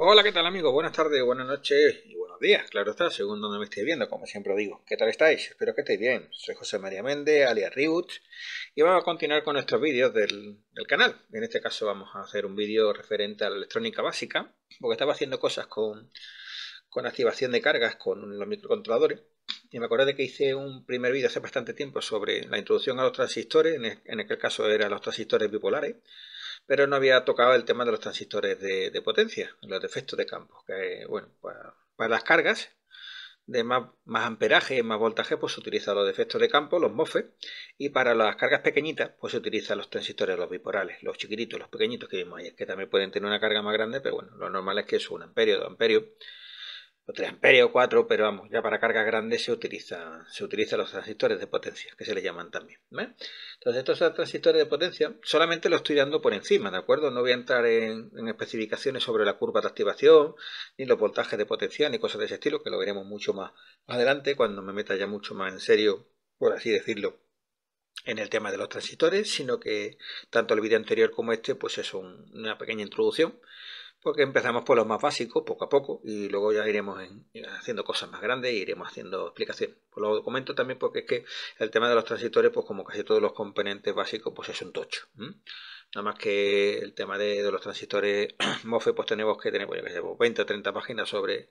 Hola, ¿qué tal amigos? Buenas tardes, buenas noches y buenos días, claro está, según donde me estéis viendo, como siempre digo. ¿Qué tal estáis? Espero que estéis bien. Soy José María Méndez, alias Ribut, y vamos a continuar con nuestros vídeos del, canal. En este caso vamos a hacer un vídeo referente a la electrónica básica, porque estaba haciendo cosas con, activación de cargas con los microcontroladores. Y me acordé de que hice un primer vídeo hace bastante tiempo sobre la introducción a los transistores, en, el, en aquel caso eran los transistores bipolares pero no había tocado el tema de los transistores de, potencia, los defectos de campo, que bueno, para, las cargas de más, amperaje, más voltaje, pues se utilizan los defectos de campo, los MOSFET, y para las cargas pequeñitas, pues se utilizan los transistores, los biporales, los chiquititos, los pequeñitos que vimos ahí, que también pueden tener una carga más grande, pero bueno, lo normal es que es un amperio, dos amperios, 3 amperios o 4, pero vamos, ya para cargas grandes se utilizan se utilizan los transistores de potencia, que se le llaman también. ¿eh? Entonces estos transistores de potencia solamente lo estoy dando por encima, ¿de acuerdo? No voy a entrar en, especificaciones sobre la curva de activación, ni los voltajes de potencia, ni cosas de ese estilo, que lo veremos mucho más, adelante, cuando me meta ya mucho más en serio, por así decirlo, en el tema de los transistores, sino que tanto el vídeo anterior como este pues es una pequeña introducción porque empezamos por lo más básico, poco a poco, y luego ya iremos eh, haciendo cosas más grandes e iremos haciendo explicación. por pues lo comento también porque es que el tema de los transitores, pues como casi todos los componentes básicos, pues es un tocho. Nada más que el tema de, los transistores MOFE, pues tenemos que tener, bueno, pues, 20 pues, o 30 páginas sobre,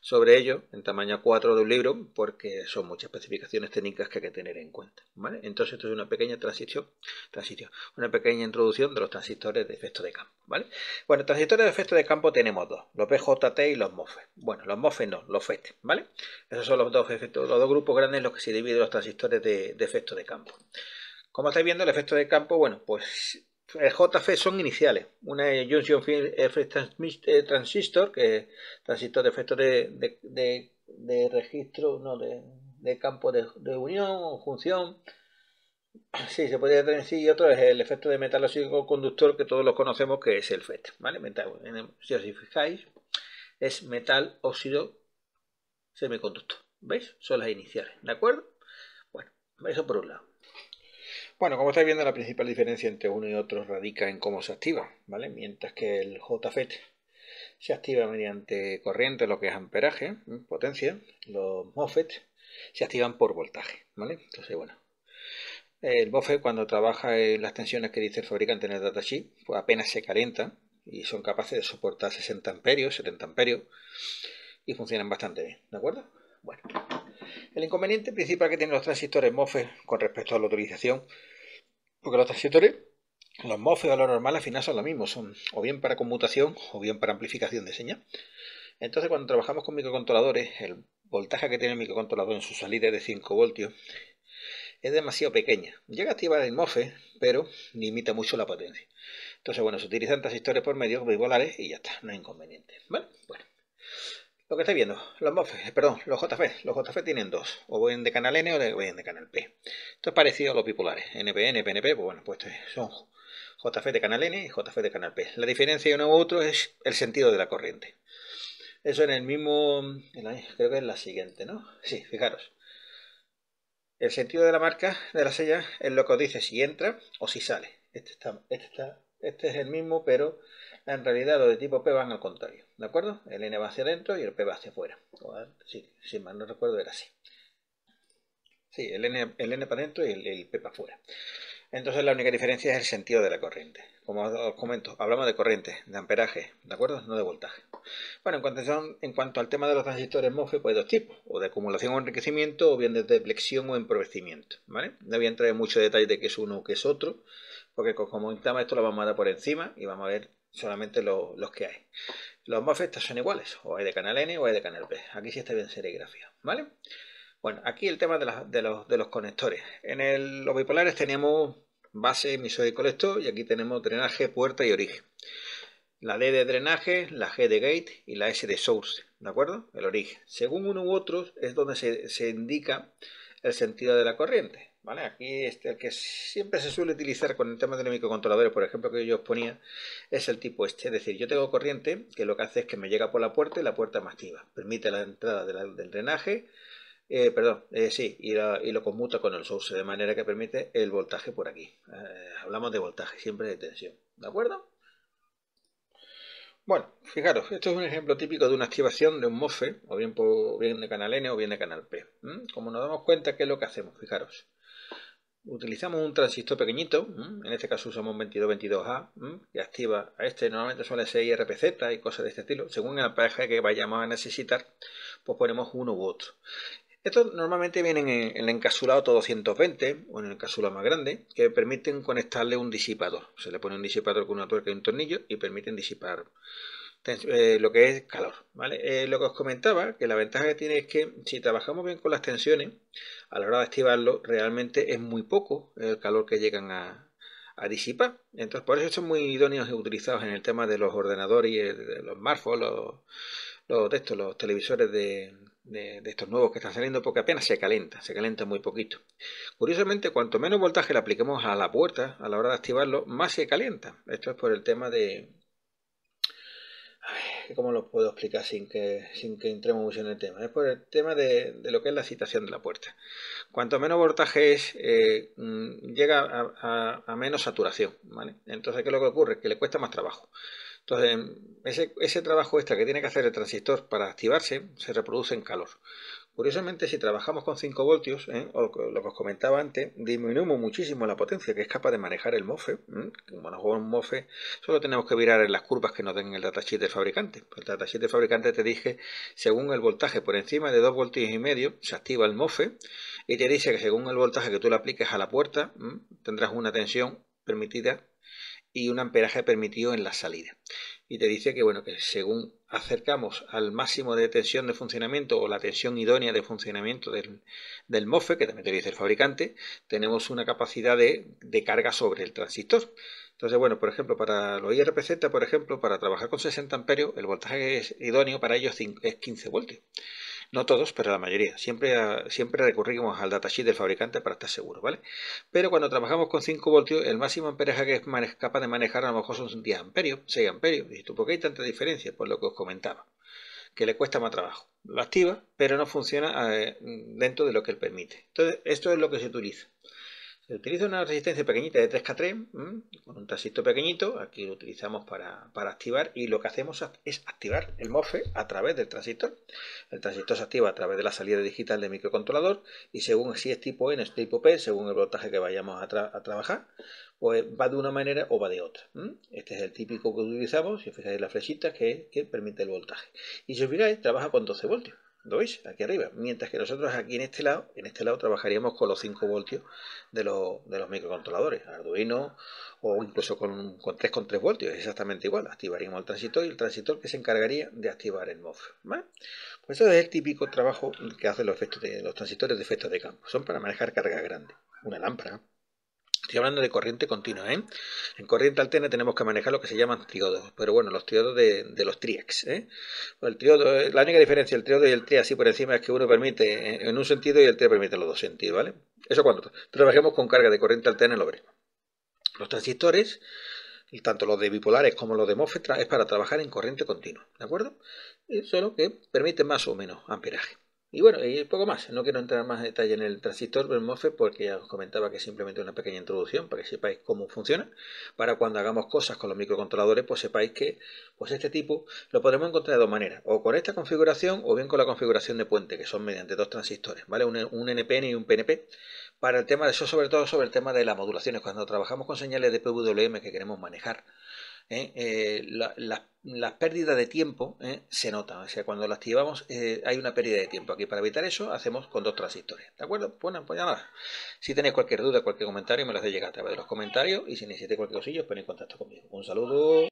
sobre ello, en tamaño 4 de un libro, porque son muchas especificaciones técnicas que hay que tener en cuenta. ¿vale? Entonces, esto es una pequeña transición, transición, una pequeña introducción de los transistores de efecto de campo. ¿vale? Bueno, transistores de efecto de campo tenemos dos, los BJT y los MOFE. Bueno, los MOFE no, los FET, ¿vale? Esos son los dos efectos, los dos grupos grandes en los que se dividen los transistores de, de efecto de campo. Como estáis viendo, el efecto de campo, bueno, pues eh, JF son iniciales. Una es Junction Effect eh, Transistor, que es transistor de efecto de, registro, de, campo de, unión o junción. Sí, se podría decir, Y otro es el efecto de metal óxido conductor, que todos lo conocemos, que es el FET. ¿vale? Metal, si os fijáis, es metal óxido semiconductor. ¿Veis? Son las iniciales. ¿De acuerdo? Bueno, eso por un lado. Bueno, como estáis viendo, la principal diferencia entre uno y otro radica en cómo se activa, ¿vale? Mientras que el JFET se activa mediante corriente, lo que es amperaje, potencia, los MOSFET se activan por voltaje, ¿vale? Entonces, bueno, el MOSFET cuando trabaja en las tensiones que dice el fabricante en el datasheet, pues apenas se calienta y son capaces de soportar 60 amperios, 70 amperios y funcionan bastante bien, ¿de acuerdo? Bueno, el inconveniente principal que tienen los transistores MOSFET con respecto a la utilización, porque los transistores, los MOSFET a lo normal al final son lo mismo, son o bien para conmutación o bien para amplificación de señal. Entonces cuando trabajamos con microcontroladores, el voltaje que tiene el microcontrolador en su salida de 5 voltios es demasiado pequeña. Llega a activar el MOSFET, pero limita mucho la potencia. Entonces, bueno, se utilizan transistores por medio bipolares y ya está, no es inconveniente. Bueno. Lo que estáis viendo, los MOF, eh, perdón, los JF, los JF tienen dos, o vienen de canal N o vienen de canal P. Esto es parecido a los bipolares, NPN, PNP, pues bueno, pues son JF de canal N y JF de canal P. La diferencia de uno u otro es el sentido de la corriente. Eso en el mismo, creo que es la siguiente, ¿no? Sí, fijaros. El sentido de la marca, de la sella, es lo que os dice si entra o si sale. Este, este, este es el mismo, pero en realidad los de tipo P van al contrario, ¿de acuerdo? El N va hacia adentro y el P va hacia afuera. Sí, si mal no recuerdo era así. Sí, el N, el N para adentro y el, P para afuera. Entonces la única diferencia es el sentido de la corriente. Como os comento, hablamos de corriente, de amperaje, ¿de acuerdo? No de voltaje. Bueno, en cuanto, son, en cuanto al tema de los transistores MOSFET, pues hay dos tipos, o de acumulación o enriquecimiento, o bien de deplexión o emprovecimiento. ¿vale? No voy a entrar en mucho detalle de qué es uno o qué es otro, porque como comentaba esto lo vamos a dar por encima y vamos a ver solamente los que hay. Los MOSFETs son iguales, o hay de canal N o hay de canal P. Aquí sí está bien serigrafía, ¿vale? Bueno, aquí el tema de, los, de los, conectores. En el, los bipolares teníamos base, emisor y colector, y aquí tenemos drenaje, puerta y origen. La D de drenaje, la G de gate y la S de source, ¿de acuerdo? El origen. Según uno u otro es donde se, se indica el sentido de la corriente. Aquí este, el que siempre se suele utilizar con el tema de los microcontroladores, por ejemplo, que yo os ponía, es el tipo este. Es decir, yo tengo corriente que lo que hace es que me llega por la puerta y la puerta me activa. Permite la entrada del drenaje, eh, perdón, eh, sí, y, lo conmuta con el source, de manera que permite el voltaje por aquí. Eh, hablamos de voltaje, siempre de tensión. ¿De acuerdo? Bueno, fijaros, esto es un ejemplo típico de una activación de un MOSFET, o bien, de canal N o bien de canal P. Como nos damos cuenta, ¿qué es lo que hacemos? Fijaros utilizamos un transistor pequeñito, en este caso usamos un 2222A, que activa a este, normalmente suele ser IRPZ y cosas de este estilo, según el pareja que vayamos a necesitar, pues ponemos uno u otro. Estos normalmente vienen en el encasulado todo 220 o en el encasulado más grande, que permiten conectarle un disipador. Se le pone un disipador con una tuerca y un tornillo y permiten disipar eh, lo que es calor. ¿vale? Eh, lo que os comentaba, que la ventaja que tiene es que si trabajamos bien con las tensiones, a la hora de activarlo, realmente es muy poco el calor que llegan a, disipar. Entonces, por eso son muy idóneos y utilizados en el tema de los ordenadores, y los smartphones, los, los televisores de, estos nuevos que están saliendo, porque apenas se calienta, se calienta muy poquito. Curiosamente, cuanto menos voltaje le apliquemos a la puerta a la hora de activarlo, más se calienta. Esto es por el tema de ¿cómo lo puedo explicar sin que, sin que entremos mucho en el tema? Es por el tema de, lo que es la citación de la puerta. Cuanto menos voltaje es, eh, mm, llega a, menos saturación, Entonces, ¿qué es lo que ocurre? Que le cuesta más trabajo. Entonces, em, ese, ese trabajo extra este que tiene que hacer el transistor para activarse se reproduce en calor. Curiosamente, si trabajamos con 5 voltios, ¿eh? lo que os comentaba antes, disminuimos muchísimo la potencia que es capaz de manejar el MOFE. Como nos un MOFE, solo tenemos que virar en las curvas que nos den el datasheet del fabricante. El datasheet del fabricante te dije, según el voltaje por encima de 2 voltios y medio, se activa el MOFE y te dice que según el voltaje que tú le apliques a la puerta, tendrás una tensión permitida y un amperaje permitido en la salida y te dice que, bueno, que según acercamos al máximo de tensión de funcionamiento o la tensión idónea de funcionamiento del, MOFE, que también te dice el fabricante, tenemos una capacidad de, carga sobre el transistor. Entonces, bueno, por ejemplo, para los IRPZ, por ejemplo, para trabajar con 60 amperios, el voltaje es idóneo para ellos es 15 voltios. No todos, pero la mayoría. Siempre, siempre recurrimos al datasheet del fabricante para estar seguro, ¿vale? Pero cuando trabajamos con 5 voltios, el máximo amperaje que es capaz de manejar a lo mejor son 10 amperios, 6 amperios. ¿Y por qué hay tanta diferencia? Por lo que os comentaba, que le cuesta más trabajo. Lo activa, pero no funciona eh, dentro de lo que él permite. Entonces, esto es lo que se utiliza. Se utiliza una resistencia pequeñita de 3K3, 3 con un transistor pequeñito, aquí lo utilizamos para, activar y lo que hacemos es activar el MOSFET a través del transistor. El transistor se activa a través de la salida digital del microcontrolador y según si es tipo N, es tipo P, según el voltaje que vayamos a, trabajar, pues va de una manera o va de otra. Este es el típico que utilizamos, si os fijáis la flechita, que, que permite el voltaje. Y si os fijáis, trabaja con 12 voltios. ¿Lo veis? Aquí arriba. Mientras que nosotros aquí en este lado, en este lado trabajaríamos con los 5 voltios de, de los microcontroladores, Arduino o incluso con, con con voltios, es exactamente igual. Activaríamos el transistor y el transistor que se encargaría de activar el MOF. Pues eso es el típico trabajo que hacen los, efectos de, los transistores de efectos de campo. Son para manejar cargas grandes. Una lámpara, Estoy hablando de corriente continua, ¿eh? En corriente alterna tenemos que manejar lo que se llaman triodos, pero bueno, los triodos de, los triax, ¿eh? El triodo, eh, la única diferencia entre el triodo y el tri así por encima es que uno permite eh, en un sentido y el tri permite en los dos sentidos, ¿vale? Eso cuando trabajemos con carga de corriente alterna lo veremos. Los transistores, tanto los de bipolares como los de MOSFET, es para trabajar en corriente continua, ¿de acuerdo? Eh, solo que permite más o menos amperaje. Y bueno, y poco más. No quiero entrar más en detalle en el transistor mosfet porque ya os comentaba que es simplemente una pequeña introducción para que sepáis cómo funciona. Para cuando hagamos cosas con los microcontroladores, pues sepáis que pues este tipo lo podremos encontrar de dos maneras. O con esta configuración o bien con la configuración de puente, que son mediante dos transistores, ¿vale? Un, un NPN y un PNP. Para el tema de eso, sobre todo sobre el tema de las modulaciones, cuando trabajamos con señales de PWM que queremos manejar, ¿eh? Eh, las pérdidas de tiempo ¿eh? se notan. O sea, cuando las activamos hay una pérdida de tiempo. Aquí para evitar eso hacemos con dos transistores. ¿De acuerdo? Bueno, pues ya nada. Si tenéis cualquier duda, cualquier comentario, me lo hacéis llegar a través de los comentarios. Y si necesitáis cualquier cosillo, ponéis contacto conmigo. Un saludo.